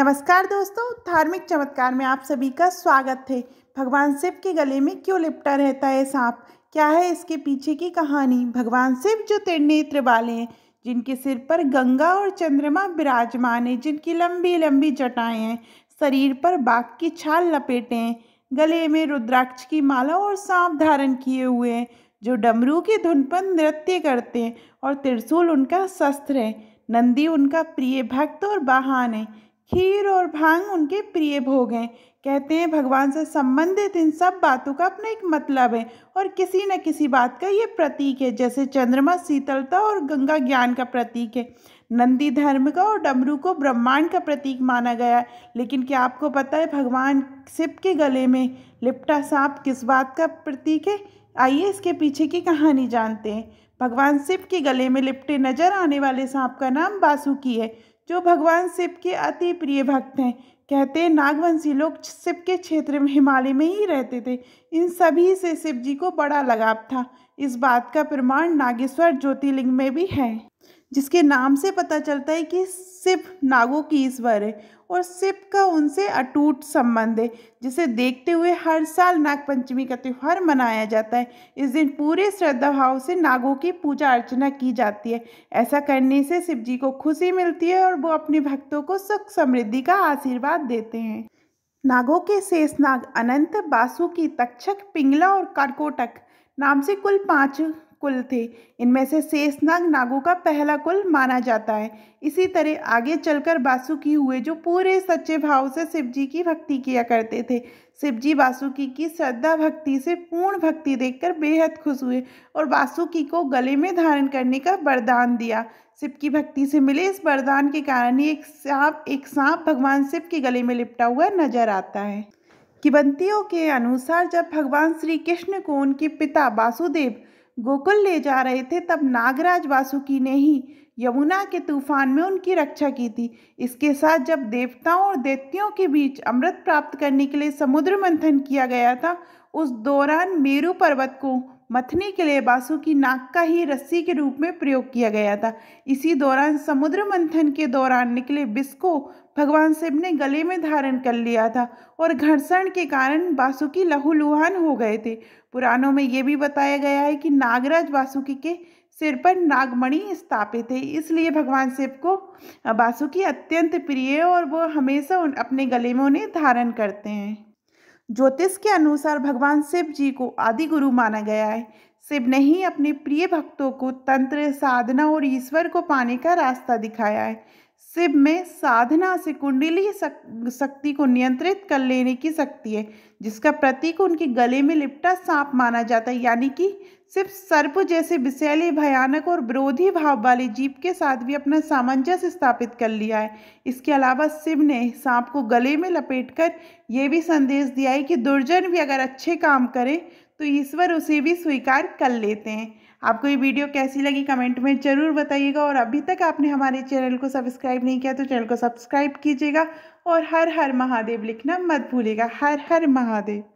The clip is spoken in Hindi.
नमस्कार दोस्तों धार्मिक चमत्कार में आप सभी का स्वागत है भगवान शिव के गले में क्यों लिपटा रहता है सांप क्या है इसके पीछे की कहानी भगवान शिव जो नेत्र वाले हैं जिनके सिर पर गंगा और चंद्रमा विराजमान है जिनकी लंबी लंबी जटाएं हैं शरीर पर बाघ की छाल लपेटे हैं गले में रुद्राक्ष की माला और सांप धारण किए हुए हैं जो डमरू की धुन पर नृत्य करते हैं और त्रिशूल उनका शस्त्र है नंदी उनका प्रिय भक्त और वाहन है खीर और भांग उनके प्रिय भोग हैं कहते हैं भगवान से संबंधित इन सब बातों का अपना एक मतलब है और किसी न किसी बात का ये प्रतीक है जैसे चंद्रमा शीतलता और गंगा ज्ञान का प्रतीक है नंदी धर्म का और डमरू को ब्रह्मांड का प्रतीक माना गया है लेकिन क्या आपको पता है भगवान शिव के गले में लिपटा सांप किस बात का प्रतीक है आइए इसके पीछे की कहानी जानते हैं भगवान शिव के गले में लिपटे नजर आने वाले सांप का नाम बासुकी है जो भगवान शिव के अति प्रिय भक्त हैं कहते नागवंशी लोग शिव के क्षेत्र में हिमालय में ही रहते थे इन सभी से शिव जी को बड़ा लगाव था इस बात का प्रमाण नागेश्वर ज्योतिर्लिंग में भी है जिसके नाम से पता चलता है कि शिव नागों की ईश्वर है और शिव का उनसे अटूट संबंध है जिसे देखते हुए हर साल नाग पंचमी का त्यौहार मनाया जाता है इस दिन पूरे श्रद्धा भाव से नागों की पूजा अर्चना की जाती है ऐसा करने से शिव जी को खुशी मिलती है और वो अपने भक्तों को सुख समृद्धि का आशीर्वाद देते हैं नागों के शेष नाग अनंत बासुकी तक्षक पिंगला और कारकोटक नाम से कुल पाँच कुल थे इनमें से शेषनाग नागों का पहला कुल माना जाता है इसी तरह आगे चलकर बासुकी हुए जो पूरे सच्चे भाव से शिवजी की भक्ति किया करते थे शिवजी वासुकी की श्रद्धा भक्ति से पूर्ण भक्ति देखकर बेहद खुश हुए और वासुकी को गले में धारण करने का वरदान दिया शिव की भक्ति से मिले इस वरदान के कारण ही एक सांप एक सांप भगवान शिव के गले में लिपटा हुआ नजर आता है किबंतियों के अनुसार जब भगवान श्री कृष्ण को उनके पिता वासुदेव गोकुल ले जा रहे थे तब नागराज वासुकी ने ही यमुना के तूफान में उनकी रक्षा की थी इसके साथ जब देवताओं और दैत्यों के बीच अमृत प्राप्त करने के लिए समुद्र मंथन किया गया था उस दौरान मेरू पर्वत को मथने के लिए बासु की नाक का ही रस्सी के रूप में प्रयोग किया गया था इसी दौरान समुद्र मंथन के दौरान निकले विष को भगवान शिव ने गले में धारण कर लिया था और घर्षण के कारण बासुकी लहूलुहान हो गए थे पुराणों में ये भी बताया गया है कि नागराज बासुकी के सिर पर नागमणि स्थापित है इसलिए भगवान शिव को बासुकी अत्यंत प्रिय और वो हमेशा अपने गले में उन्हें धारण करते हैं ज्योतिष के अनुसार भगवान शिव जी को आदि गुरु माना गया है शिव ने ही अपने प्रिय भक्तों को तंत्र साधना और ईश्वर को पाने का रास्ता दिखाया है शिव में साधना से कुंडली शक्ति को नियंत्रित कर लेने की शक्ति है जिसका प्रतीक उनके गले में लिपटा सांप माना जाता है यानी कि सिर्फ सर्प जैसे विषैले भयानक और विरोधी भाव वाले जीव के साथ भी अपना सामंजस्य स्थापित कर लिया है इसके अलावा शिव ने सांप को गले में लपेटकर यह भी संदेश दिया है कि दुर्जन भी अगर अच्छे काम करे तो ईश्वर उसे भी स्वीकार कर लेते हैं आपको ये वीडियो कैसी लगी कमेंट में ज़रूर बताइएगा और अभी तक आपने हमारे चैनल को सब्सक्राइब नहीं किया तो चैनल को सब्सक्राइब कीजिएगा और हर हर महादेव लिखना मत भूलिएगा हर हर महादेव